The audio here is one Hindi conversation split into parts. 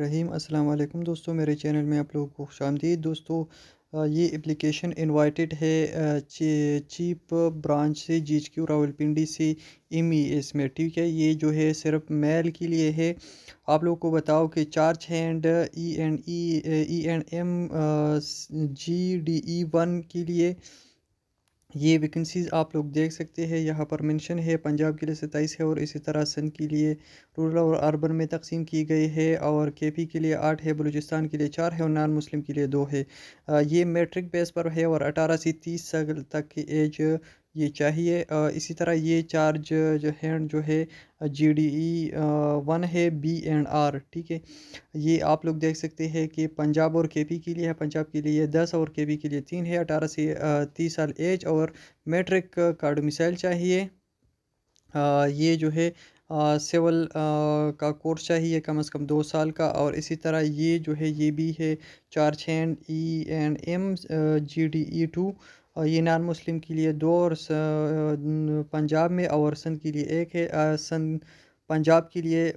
रहीम अस्सलाम वालेकुम दोस्तों मेरे चैनल में आप लोगों को खुश आमदी दोस्तों ये एप्लीकेशन इनवाइटेड है चीप ब्रांच से जीच क्यू रावलपिंडी से एम ई एस में ठीक है ये जो है सिर्फ मेल के लिए है आप लोगों को बताओ कि charge hand E and E E and M G D E one के लिए ये वैकेंसीज़ आप लोग देख सकते हैं यहाँ पर मेंशन है पंजाब के लिए सत्ताईस है और इसी तरह सिंध के लिए रूरल और अर्बन में तकसीम की गई है और के पी के लिए आठ है बलूचिस्तान के लिए चार है और नान मुस्लिम के लिए दो है ये मेट्रिक बेस पर है और अठारह से तीस साल तक की एज ये चाहिए इसी तरह ये चार्ज जो है जो है जी डी ई वन है बी एंड आर ठीक है ये आप लोग देख सकते हैं कि पंजाब और के पी के लिए है पंजाब के लिए दस और के पी के लिए तीन है अठारह से तीस साल एज और मेट्रिक कार्ड मिसाइल चाहिए ये जो है सिविल का कोर्स चाहिए कम से कम दो साल का और इसी तरह ये जो है ये भी है charge and E and M G D E two ये नान मुस्लिम के लिए दो और पंजाब में और सिंध के लिए एक है सिंध पंजाब के लिए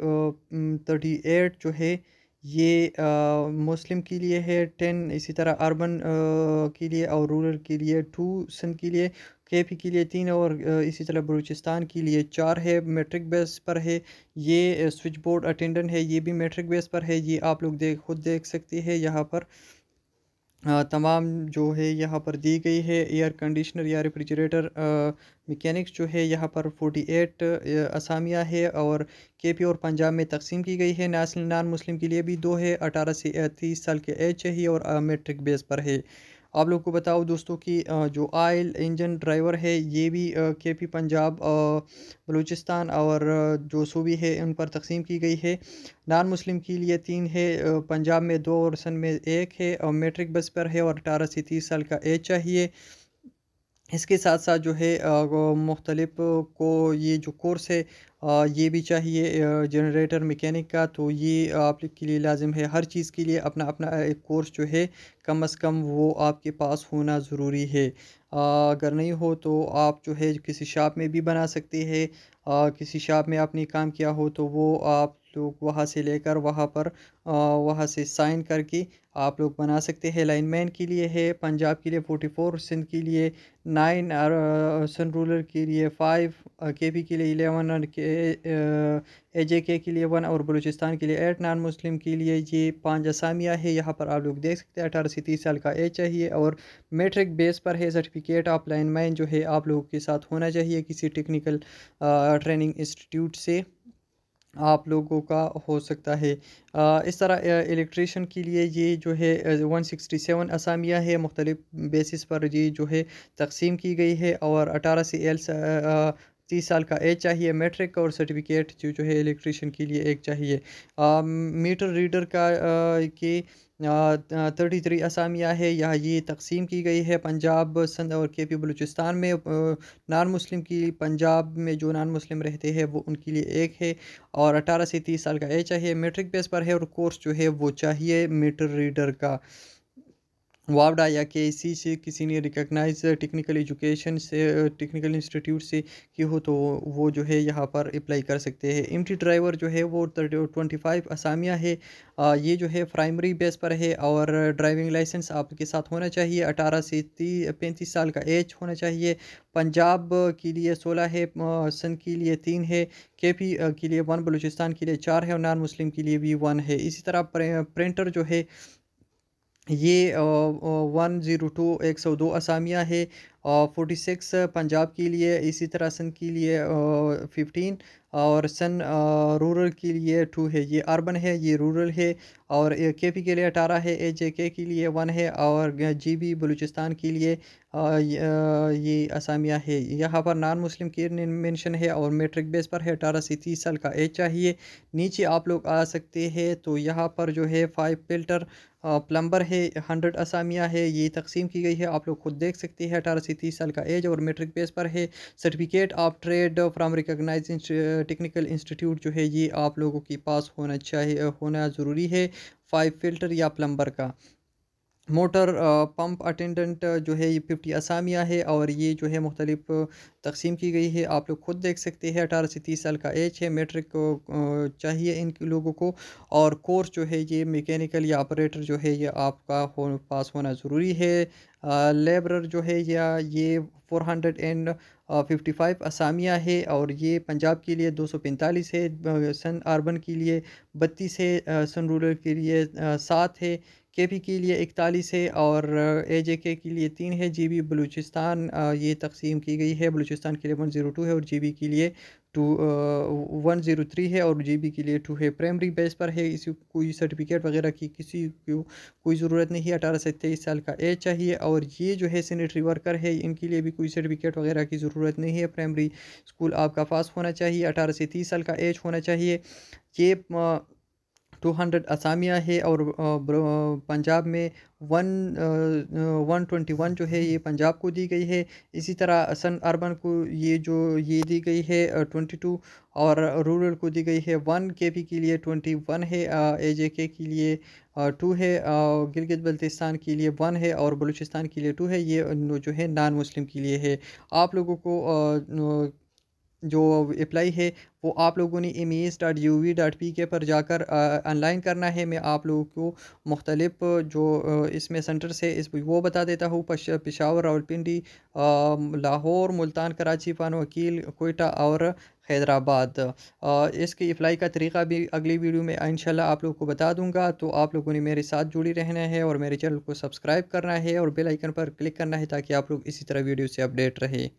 थर्टी एट जो है ये आ, मुस्लिम के लिए है टेन इसी तरह अर्बन के लिए और रूरल के लिए टू सिंध के लिए के पी के लिए तीन और इसी तरह बलूचिस्तान के लिए चार है मेट्रिक बेस पर है ये स्विच बोर्ड अटेंडेंट है ये भी मेट्रिक बेस पर है ये आप लोग देख खुद देख सकते हैं यहाँ पर तमाम जो है यहाँ पर दी गई है एयर कंडीशनर या रेफ्रिजरेटर मैकेनिक्स जो है यहाँ पर एट असामिया है और के पी और पंजाब में तकसीम की गई है नॉन मुस्लिम के लिए भी दो है अठारह से तीस साल के एज चाहिए और मेट्रिक बेस पर है आप लोग को बताओ दोस्तों कि जो आयल इंजन ड्राइवर है ये भी के पी पंजाब बलूचिस्तान और जो सूबी है उन पर तकसीम की गई है नान मुस्लिम के लिए तीन है पंजाब में दो और सन में एक है और मेट्रिक बस पर है और अठारह से तीस साल का एज चाहिए इसके साथ साथ जो है मुख्तलिफ को ये जो कोर्स है ये भी चाहिए जनरेटर मैकेनिक का तो ये आप के लिए लाजिम है हर चीज़ के लिए अपना अपना एक कोर्स जो है कम अज़ कम वो आपके पास होना ज़रूरी है अगर नहीं हो तो आप जो है किसी शॉप में भी बना सकते हैं किसी शॉप में आपने काम किया हो तो वो आप लोग वहाँ से लेकर वहाँ पर वहाँ से साइन करके आप लोग बना सकते हैं लाइनमैन के लिए है पंजाब के लिए फोर्टी फोर सिंध के लिए नाइन सन रूलर के लिए फाइव के पी के लिए इलेवन और के ए जे के के लिए वन और बलूचिस्तान के लिए एट नॉन मुस्लिम के लिए ये पांच असामियाँ है यहाँ पर आप लोग देख सकते हैं अठारह से तीस साल का एज चाहिए और मेट्रिक बेस पर है सर्टिफिकेट ऑफ लाइन मैन जो है आप लोगों के साथ होना चाहिए किसी टेक्निकल ट्रेनिंग इंस्टीट्यूट से आप लोगों का हो सकता है आ, इस तरह इलेक्ट्रिशन के लिए ये जो है 167 असामिया है मुख्तलिफ बेसिस पर ये जो है तकसीम की गई है और अठारह सी एल्स तीस साल का एज चाहिए मैट्रिक का और सर्टिफिकेट जो जो है इलेक्ट्रिशियन के लिए एक चाहिए आ, मीटर रीडर का की थर्टी थ्री असामिया है यहाँ ये तकसीम की गई है पंजाब सिंध और के पी बलूचिस्तान में नान मुस्लिम की पंजाब में जो नान मुस्लिम रहते हैं वो उनके लिए एक है और अठारह से तीस साल का एज चाहिए मेट्रिक बेस पर है और कोर्स जो है वो चाहिए मीटर रीडर का वावडा या के सी से किसी ने रिकॉग्नाइज टेक्निकल एजुकेशन से टेक्निकल इंस्टीट्यूट से की हो तो वो जो है यहाँ पर अप्लाई कर सकते हैं एम ड्राइवर जो है वो ट्वेंटी फाइव असामिया है आ, ये जो है प्राइमरी बेस पर है और ड्राइविंग लाइसेंस आपके साथ होना चाहिए अठारह से ती पैंतीस साल का एज होना चाहिए पंजाब के लिए सोलह है सन के लिए तीन है के पी के लिए वन बलूचिस्तान के लिए चार है और नॉन मुस्लिम के लिए भी वन है इसी तरह प्रिंटर जो है ये वन ज़ीरो टू एक सौ दो असामिया है और फोर्टी सिक्स पंजाब के लिए इसी तरह सन के लिए फिफ्टीन और सन रूरल के लिए टू है ये अर्बन है ये रूरल है और के पी के लिए अठारह है ए जे के के लिए वन है और जी बी बलूचिस्तान के लिए ये असामिया है यहाँ पर नॉन मुस्लिम की मेंशन है और मेट्रिक बेस पर है अठारह से तीस साल का एज चाहिए नीचे आप लोग आ सकते हैं तो यहाँ पर जो है फाइव फिल्टर प्लम्बर है हंड्रेड असामिया है ये तकसीम की गई है आप लोग खुद देख सकते हैं अठारह से की तीस साल का एज और मेट्रिक बेस पर है certificate of trade from recognise technical institute जो है ये आप लोगों के पास होना चाहिए होना ज़रूरी है फाइव फिल्टर या प्लम्बर का मोटर पंप अटेंडेंट जो है ये फिफ्टी असामिया है और ये जो है मुख्तलिफ तकसीम की गई है आप लोग खुद देख सकते हैं अठारह से तीस साल का एज है मेट्रिक चाहिए इन लोगों को और कोर्स जो है ये मैकेनिकल या ऑपरेटर जो है ये आपका हो पास होना ज़रूरी है लेबरर जो है या ये four hundred and fifty five असामिया है और ये पंजाब के लिए दो सौ पैंतालीस है सन अर्बन के लिए बत्तीस है सन रूरल के लिए सात है के पी के लिए इकतालीस है और ए जे के के लिए तीन है जी बी बलूचिस्तान ये तकसीम की गई है बलूचिस्तान के लिए वन ज़ीरो टू है और जी बी के लिए टू वन ज़ीरो थ्री है और जी के लिए टू है प्राइमरी बेस पर है इसी कोई सर्टिफिकेट वगैरह की किसी को कोई ज़रूरत नहीं है अठारह से तेईस साल का एज चाहिए और ये जो है सैनिटरी वर्कर है इनके लिए भी कोई सर्टिफिकेट वगैरह की ज़रूरत नहीं है प्राइमरी स्कूल आपका पास होना चाहिए अठारह से तीस साल का एज होना चाहिए ये टू हंड्रेड असामिया है और पंजाब में वन वन ट्वेंटी वन जो है ये पंजाब को दी गई है इसी तरह सन अर्बन को ये जो ये दी गई है ट्वेंटी टू और रूरल को दी गई है वन के पी के लिए ट्वेंटी वन है ए जे के के लिए टू है गिलगित बल्तिस्तान के लिए वन है और बलूचिस्तान के लिए टू है ये जो है नान मुस्लिम के लिए है आप लोगों को जो अप्लाई है वो आप लोगों ने M S dot U V dot P K पर जाकर ऑनलाइन करना है मैं आप लोगों को मुख्तलिफ जो इसमें सेंटर्स है इस वो बता देता हूँ पिशावर रावलपिंडी लाहौर मुल्तान कराची फान वकील कोयटा और हैदराबाद इसकी अप्लाई का तरीका भी अगली वीडियो में इनशाला आप लोग को बता दूंगा तो आप लोगों ने मेरे साथ जुड़ी रहना है और मेरे चैनल को सब्सक्राइब करना है और बेल आइकन पर क्लिक करना है ताकि आप लोग इसी तरह वीडियो से अपडेट रहे